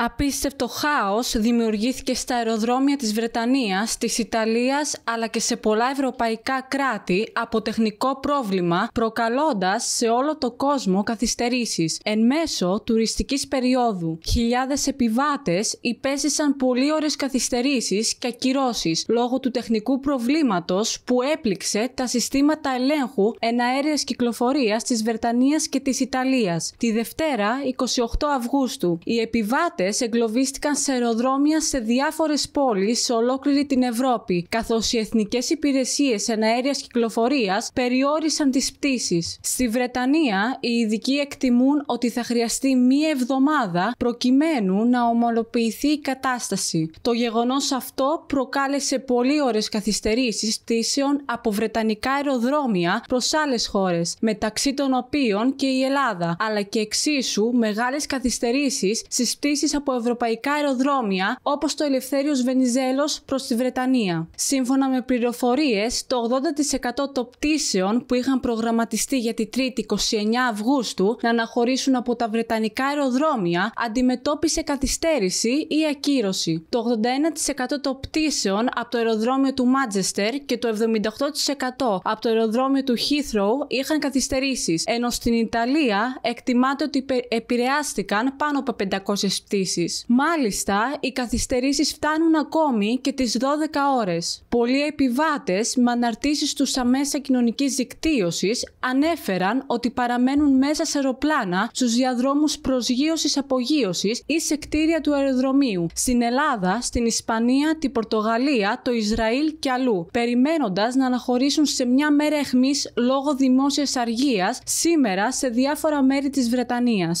Απίστευτο χάος δημιουργήθηκε στα αεροδρόμια της Βρετανίας, της Ιταλίας αλλά και σε πολλά ευρωπαϊκά κράτη από τεχνικό πρόβλημα προκαλώντας σε όλο το κόσμο καθυστερήσεις. Εν μέσω τουριστικής περίοδου χιλιάδες επιβάτες υπέστησαν πολύ ώρες καθυστερήσεις και ακυρώσεις λόγω του τεχνικού προβλήματος που έπληξε τα συστήματα ελέγχου εναέρειας κυκλοφορίας της Βρετανίας και της Ιταλίας. Τη Δευτέρα 28 Αυγούστου οι επιβάτες εγκλωβίστηκαν σε αεροδρόμια σε διάφορες πόλεις σε ολόκληρη την Ευρώπη, καθώς οι εθνικές υπηρεσίες εναέριας κυκλοφορίας περιόρισαν τις πτήσεις. Στη Βρετανία, οι ειδικοί εκτιμούν ότι θα χρειαστεί μία εβδομάδα προκειμένου να ομολοποιηθεί η κατάσταση. Το γεγονός αυτό προκάλεσε πολύ ώρες καθυστερήσεις πτήσεων από βρετανικά αεροδρόμια προς άλλες χώρες, μεταξύ των οποίων και η Ελλάδα, αλλά και εξίσου μεγάλες καθυστερήσεις στις πτήσεις από ευρωπαϊκά αεροδρόμια όπως το Ελευθέριος Βενιζέλος προς τη Βρετανία. Σύμφωνα με πληροφορίες, το 80% των πτήσεων που είχαν προγραμματιστεί για τη 3η 29 Αυγούστου να αναχωρήσουν από τα βρετανικά αεροδρόμια αντιμετώπισε καθυστέρηση ή ακύρωση. Το 81% των πτήσεων από το αεροδρόμιο του Μάντζεστερ και το 78% από το αεροδρόμιο του Heathrow είχαν καθυστερήσεις, ενώ στην Ιταλία εκτιμάται ότι επηρεάστηκαν πάνω από 500 πτήσει. Μάλιστα, οι καθυστερήσεις φτάνουν ακόμη και τις 12 ώρες. Πολλοί επιβάτες με αναρτήσεις τους μέσα κοινωνικής δικτύωσης ανέφεραν ότι παραμένουν μέσα σε αεροπλάνα στους διαδρόμους προσγείωση-απογείωση ή σε κτίρια του αεροδρομίου στην Ελλάδα, στην Ισπανία, την Πορτογαλία, το Ισραήλ και αλλού, περιμένοντας να αναχωρήσουν σε μια μέρα αιχμής λόγω δημόσιας αργίας σήμερα σε διάφορα μέρη της Βρετανίας.